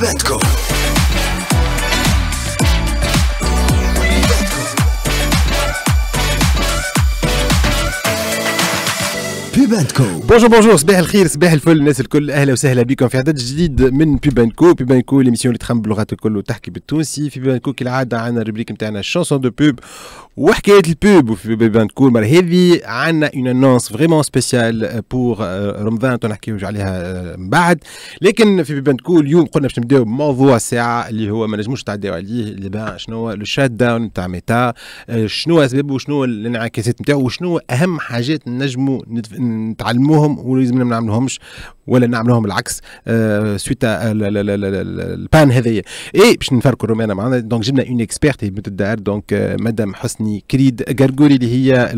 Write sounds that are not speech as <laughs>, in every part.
Libetko. بيبانكو بونجور بونجور صباح الخير صباح الفل الناس الكل اهلا وسهلا بكم في عدد جديد من بيبانكو بيبانكو ليميسيون اللي تخمم باللغات الكل وتحكي بالتونسي في بيبانكو كالعاده عندنا الروبريك نتاعنا شانسون دو بوب وحكايه البوب وفي بيبانكو المره هذه عندنا اون انونس فريمون سبيسيال بور رمضان نحكيو عليها euh, من بعد لكن في بيبانكو اليوم قلنا باش نبداو بموضوع ساعه اللي هو ما نجموش نتعداو عليه اللي بقى شنو لو شات داون نتاع ميتا آه، شنو اسبابه وشنو الانعكاسات نتاعو وشنو اهم حاجات نجموا نتعلموهم ولازم ما نعملوهمش ولا نعملوهم العكس سويت البان هذايا اي باش نفركوا الرومانه معنا دونك جبنا اون اكسبيرت هي الدار دونك مدام حسني كريد غرغوري اللي هي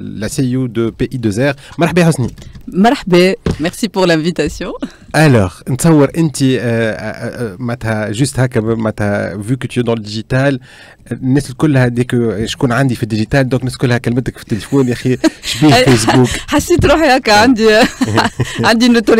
لا سي يو دو بي اي 2 مرحبا حسني مرحبا ميرسي بور لانفيتاسيون الوغ نتصور انت آه، آه، آه، معناتها جوست هكا معناتها فيو كو تو دون ديجيتال الناس كلها ديك شكون عندي في الديجيتال دونك الناس كلها كلمتك في التليفون يا اخي شبيه فيسبوك <laughs> حسيت روحي هكا عندي <laughs> عندي نوتوريتي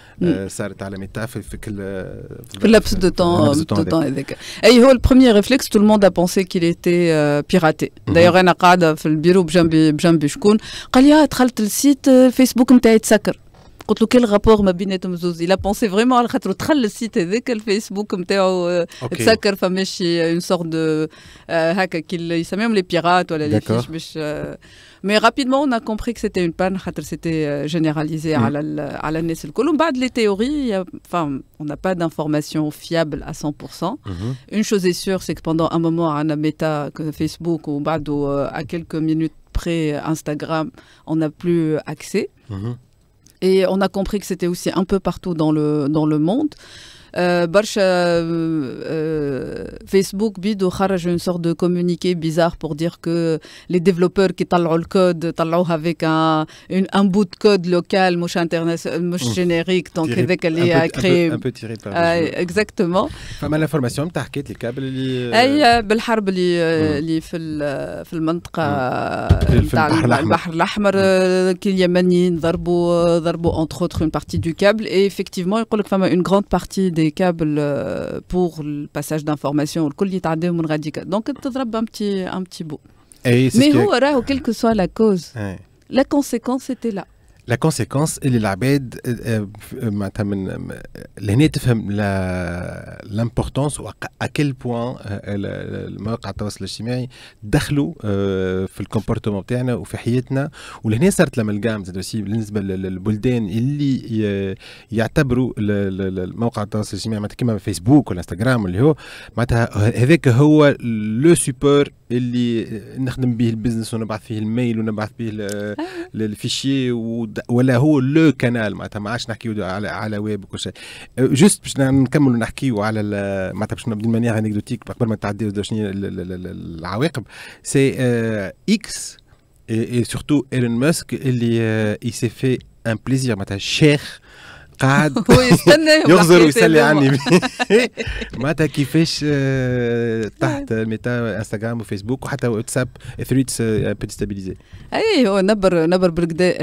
صارت على متعفف في كل في لابس دو طون دو طون هذاك اي هو البروميير ريفلكس تو الموند ا بونسي كيل ايتي بيراتي دايوغ انا قاعده في البيرو بجنبي بجنبي شكون قال لي دخلت السيت الفيسبوك نتاعي تسكر Quel rapport ma Il a pensé vraiment à le site dès que Facebook comme ça une sorte de hack qu'il s'appelle même les pirates mais rapidement on a compris que c'était une panne c'était généralisé à la à la naissance. les théories enfin on n'a pas d'informations fiables à 100%. Mhm. Une chose est sûre c'est que pendant un moment à Nameta que Facebook ou bado euh, à quelques minutes près Instagram on n'a plus accès. Mhm. Et on a compris que c'était aussi un peu partout dans le, dans le monde euh parce euh, euh Facebook bidoukhraj une sorte de communiqué bizarre pour dire que les développeurs qui t'allou le code t'allou avec un un bout de code local non international euh, non générique donc avec elle a créé exactement pas mal d'informations sur le câble qui est à la guerre qui est dans la région euh, de la mer rouge qui les yéménis ont ضربوا entre autres une partie du câble et effectivement il y a une grande partie des câbles euh, pour le passage d'informations, le collier tardé Donc, tu te un petit, un petit bout. Mais quelle que soit la cause, la conséquence était là. لا كونسيكونس اللي العباد آه، آه، معناتها من لهنا تفهم لامبورتونس واكل بوان مواقع التواصل الاجتماعي دخلوا آه، في الكومبورتمون تاعنا وفي حياتنا ولهنا صارت لما زاد بالنسبه للبلدان اللي يعتبروا المواقع التواصل الاجتماعي معناتها كيما فيسبوك والانستغرام اللي هو معناتها هذاك هو لو سوبر اللي نخدم به البزنس ونبعث فيه الميل ونبعث به <laughs> الفيشي ولا هو لو كانال معناتها ما عادش نحكيو على على ويب وكل شيء أه، جوست باش نكملوا نحكيو على معناتها باش نبدا مانيير انكدوتيك قبل ما تعدي شنو العواقب سي اكس اي سورتو ايلون ماسك اللي اي سي في ان بليزير معناتها شيخ قاعد هو يستنى <laughs> يغزر ويسلي عني <laughs> معناتها كيفاش تحت ميتا انستغرام وفيسبوك وحتى واتساب ثريتس بيديستابيليزي اي هو نبر نبر بالكدا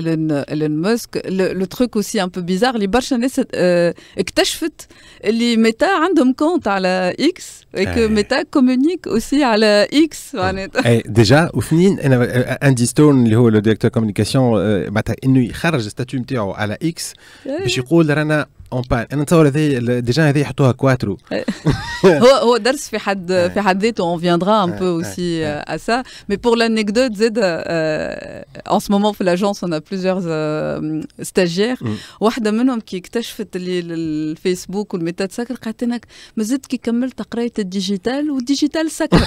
ايلون ماسك لو تروك اوسي ان بو بيزار اللي برشا ناس آه، اكتشفت اللي ميتا عندهم كونت على اكس وكو ميتا كومونيك اوسي على اكس معناتها ديجا آه. آه. وفنين انا اندي ستون اللي هو لو ديريكتور كومونيكاسيون معناتها انه يخرج الستاتيو نتاعو على اكس باش يقول الكل رانا اون بان انا نتصور هذه ديجا هذه يحطوها كواترو <laughs> هو هو درس في حد <laughs> آه. في حد ذاته اون فياندرا ان بو اوسي ا سا مي بور لانيكدوت زيد ان سو مومون في لاجونس انا بليزيور ستاجير واحده منهم كي اكتشفت اللي الفيسبوك والميتا تسكر قالت لنا مازلت كي كملت قرايه الديجيتال والديجيتال سكر <laughs>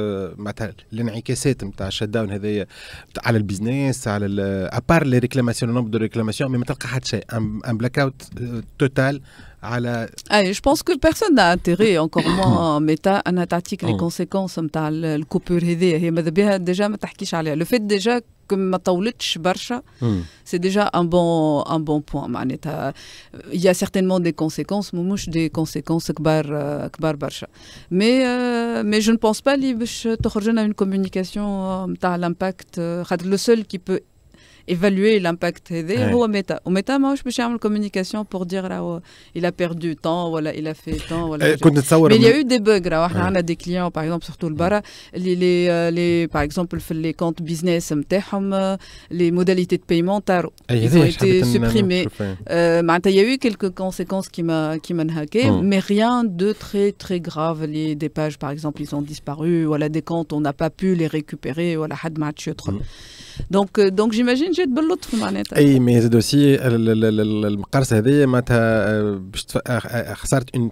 معناتها الانعكاسات نتاع الشت داون هذايا على البيزنس على ابار لي ريكلاماسيون نومبر دو ريكلاماسيون مي ما تلقى حتى شيء ان بلاك اوت توتال je pense que personne n'a intérêt, encore <coughs> moins en en attaque les oh. conséquences, comme le coupure et Mais déjà, tu pas Le fait déjà que tu aulas hmm. c'est déjà un bon un bon point. Euh, il y a certainement des conséquences, des conséquences que euh, grandes. Mais euh, mais je ne pense pas que tu as une communication sur l'impact. Le seul qui peut évaluer l'impact des ouais. je méta méta moi je me faire de communication pour dire là oh, il a perdu temps voilà il a fait temps euh, mais il y a eu des bugs là on a des clients par exemple surtout le bara les, les euh, par exemple les comptes business euh, les modalités de paiement ah, ont été supprimées il y a eu quelques conséquences qui m'ont qui hacké hmm. mais rien de très très grave les des pages par exemple ils ont disparu voilà des comptes on n'a pas pu les récupérer voilà had match hmm. donc donc j'imagine وين جات باللطف معناتها اي مي زاد اوسي المقرصه هذه معناتها آه، باش آه، آه، خسرت اون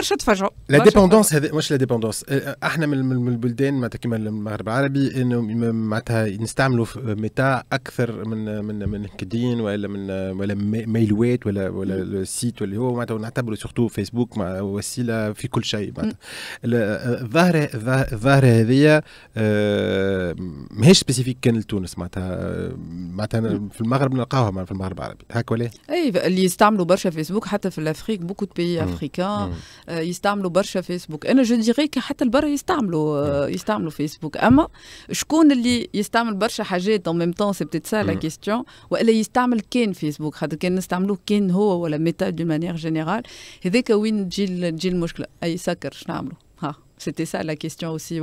برشا تفرجوا لا ديبوندونس هذا مش لا ديبوندونس أه، أه، احنا من البلدان معناتها كيما المغرب العربي انه معناتها نستعملوا ميتا اكثر من من من كدين ولا من ولا ميلوات ولا ولا السيت واللي هو معناتها نعتبروا سورتو فيسبوك مع وسيله في كل شيء معناتها أه، الظاهره الظاهره هذه ماهيش سبيسيفيك كان لتونس معناتها معناتها في المغرب نلقاوها في المغرب العربي هاك ولا اي اللي يستعملوا برشا فيسبوك حتى في الافريك بوكو دو بيي افريكان آه، يستعملوا برشا فيسبوك انا جو ديغي حتى البرا يستعملوا آه، يستعملوا فيسبوك اما شكون اللي يستعمل برشا حاجات اون ميم طون سي بتيت سا لا كيستيون والا يستعمل كان فيسبوك خاطر كان نستعملوه كان هو ولا ميتا دو مانيير جينيرال هذاك وين تجي تجي المشكله اي سكر شنو نعملوا C'était ça la question aussi,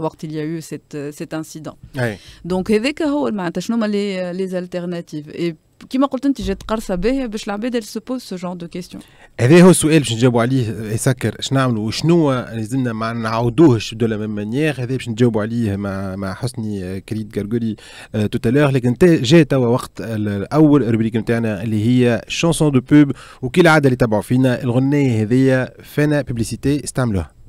quand il y a eu سيت cet incident. Oui. Donc, il y a les alternatives. Et كيما قلت انت جات قرصه باهيه باش العباد اللي سوبوز سو جون دو كيستيون هذا هو السؤال باش نجاوبوا عليه يسكر اش نعملوا وشنو لازمنا يعني ما نعاودوهش دو لا ميم مانيير هذا باش نجاوبوا عليه مع مع حسني آه، كريد كارغولي اه توتالور لكن جا توا وقت الاول الروبريك نتاعنا اللي هي شونسون دو بوب وكي العاده اللي تابعوا فينا الغنيه هذيا فانا بيبليسيتي استعملوها